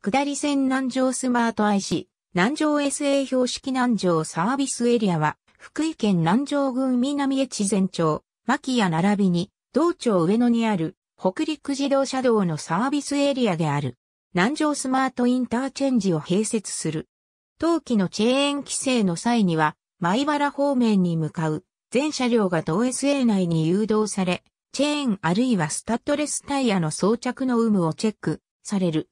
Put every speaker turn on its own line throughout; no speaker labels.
下り線南城スマート IC、南城 SA 標識南城サービスエリアは、福井県南城郡南越前町、牧屋並びに、道庁上野にある、北陸自動車道のサービスエリアである。南城スマートインターチェンジを併設する。冬季のチェーン規制の際には、米原方面に向かう全車両が同 SA 内に誘導され、チェーンあるいはスタッドレスタイヤの装着の有無をチェックされる。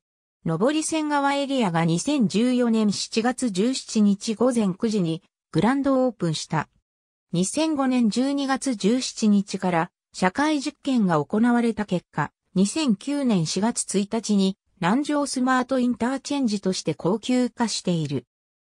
上り線側エリアが2014年7月17日午前9時にグランドオープンした。2005年12月17日から社会実験が行われた結果、2009年4月1日に南城スマートインターチェンジとして高級化している。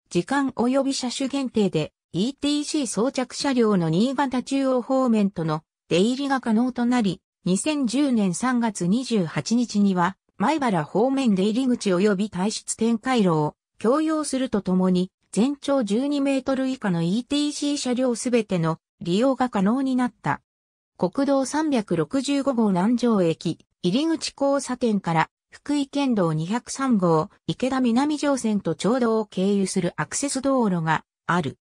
時間及び車種限定で ETC 装着車両の新潟中央方面との出入りが可能となり、2010年3月28日には前原方面出入り口及び退出展開路を共用するとともに、全長12メートル以下の ETC 車両すべての利用が可能になった。国道365号南城駅、入り口交差点から福井県道203号、池田南上線と町道を経由するアクセス道路がある。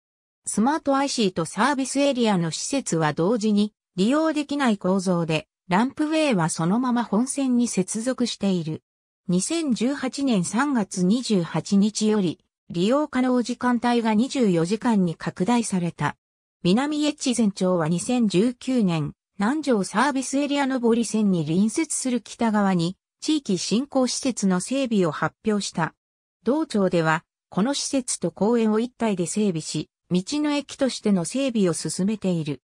スマート IC とサービスエリアの施設は同時に利用できない構造で、ランプウェイはそのまま本線に接続している。2018年3月28日より、利用可能時間帯が24時間に拡大された。南越前町は2019年、南城サービスエリア上り線に隣接する北側に、地域振興施設の整備を発表した。同町では、この施設と公園を一体で整備し、道の駅としての整備を進めている。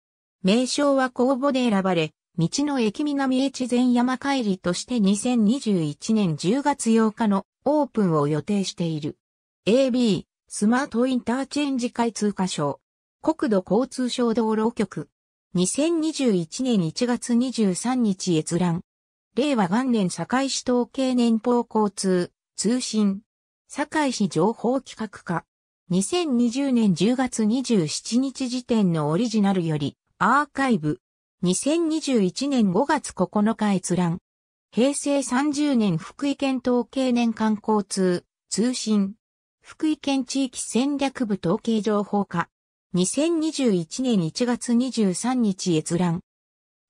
名称は公募で選ばれ、道の駅南越前山帰りとして2021年10月8日のオープンを予定している。AB、スマートインターチェンジ開通箇所。国土交通省道路局。2021年1月23日閲覧。令和元年堺市統計年報交通、通信。堺市情報企画課。2020年10月27日時点のオリジナルより、アーカイブ。2021年5月9日閲覧。平成30年福井県統計年間交通、通信。福井県地域戦略部統計情報課。2021年1月23日閲覧。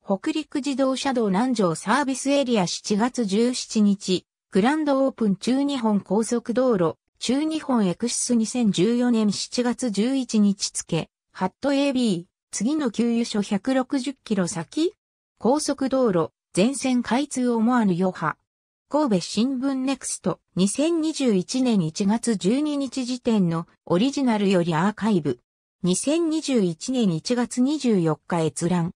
北陸自動車道南城サービスエリア7月17日、グランドオープン中日本高速道路、中日本エクシス2014年7月11日付、ハット AB。次の給油所160キロ先高速道路、全線開通思わぬ余波。神戸新聞ネクスト2021年1月12日時点のオリジナルよりアーカイブ。2021年1月24日閲覧。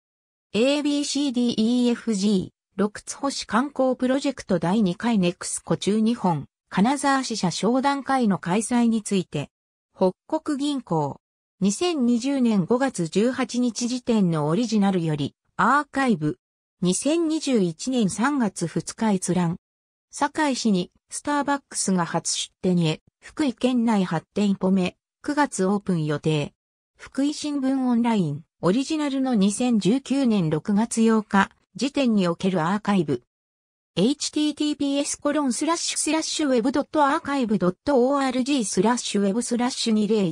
ABCDEFG、六津星観光プロジェクト第2回ネクスコ中日本、金沢支社商談会の開催について、北国銀行、2020年5月18日時点のオリジナルより、アーカイブ。2021年3月2日閲覧。堺市に、スターバックスが初出店へ、福井県内8店舗目、9月オープン予定。福井新聞オンライン、オリジナルの2019年6月8日、時点におけるアーカイブ。https コロンスラッシュスラッシュウェブドットアーカイブドット org スラッシュウェブスラッシュ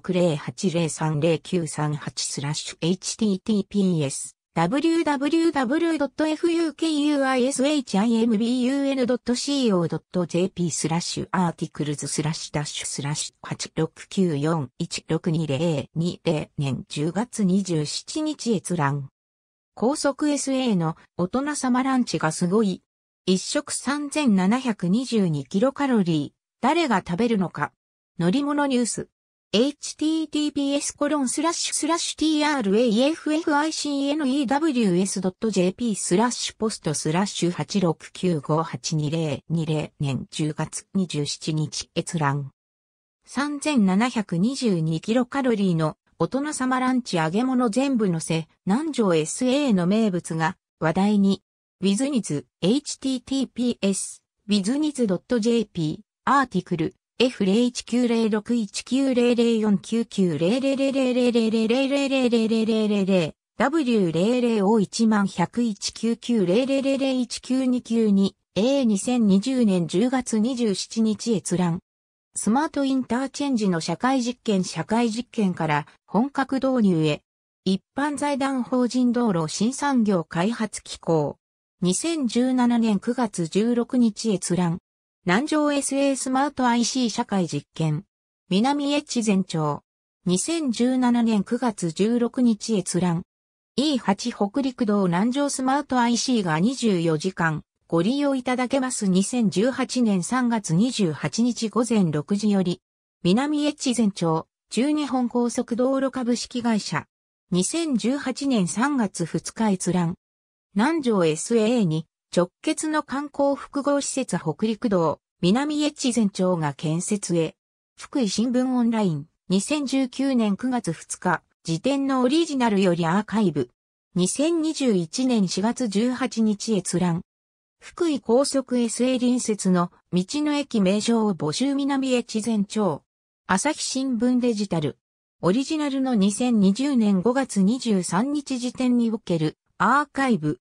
20190608030938スラッシュ https w w w f u k u i s h i m b u n c o j p スラッシュアーティクルズスラッシュダッシュスラッシュ8694162020年10月27日閲覧高速 SA の大人様ランチがすごい。一食3722キロカロリー。誰が食べるのか。乗り物ニュース。https コロンスラッシュスラッシュ traffficnews.jp スラッシュポストスラッシュ869582020年10月27日閲覧3722キロカロリーの大人様ランチ揚げ物全部乗せ、南條 SA の名物が話題に、ウィズニズ、https、ウィズニズ .jp、アーティクル、F0190619049900000000000000 0 w 0 0 0 1 1 1 9 9 0 0 0 1 9 2 0 9 2 A2020 年10月27日閲覧スマートインターチェンジの社会実験社会実験から本格導入へ。一般財団法人道路新産業開発機構。2017年9月16日閲覧。南城 SA スマート IC 社会実験。南越前町。2017年9月16日閲覧。E8 北陸道南城スマート IC が24時間。ご利用いただけます2018年3月28日午前6時より、南越前町、中日本高速道路株式会社、2018年3月2日閲覧、南城 SAA に直結の観光複合施設北陸道、南越前町が建設へ、福井新聞オンライン、2019年9月2日、時点のオリジナルよりアーカイブ。2021年4月18日閲覧。福井高速 SA 隣接の道の駅名称を募集南越前町。朝日新聞デジタル。オリジナルの2020年5月23日時点におけるアーカイブ。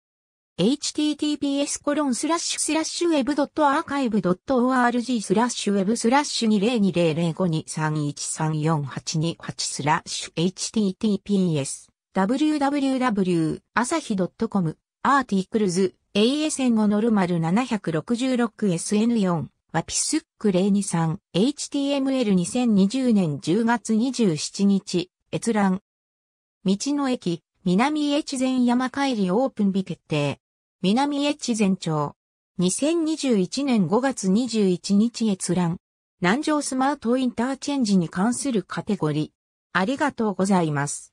https コロンスラッシュスラッシュ web.archive.org スラッシュ web スラッシュ20200523134828スラッシュ https w w w 朝日 c o m アーティクルズ ASN 後ノルマル 766SN4 ワピスック 023HTML2020 年10月27日閲覧道の駅南越前山帰りオープン日決定南越前町2021年5月21日閲覧南城スマートインターチェンジに関するカテゴリーありがとうございます。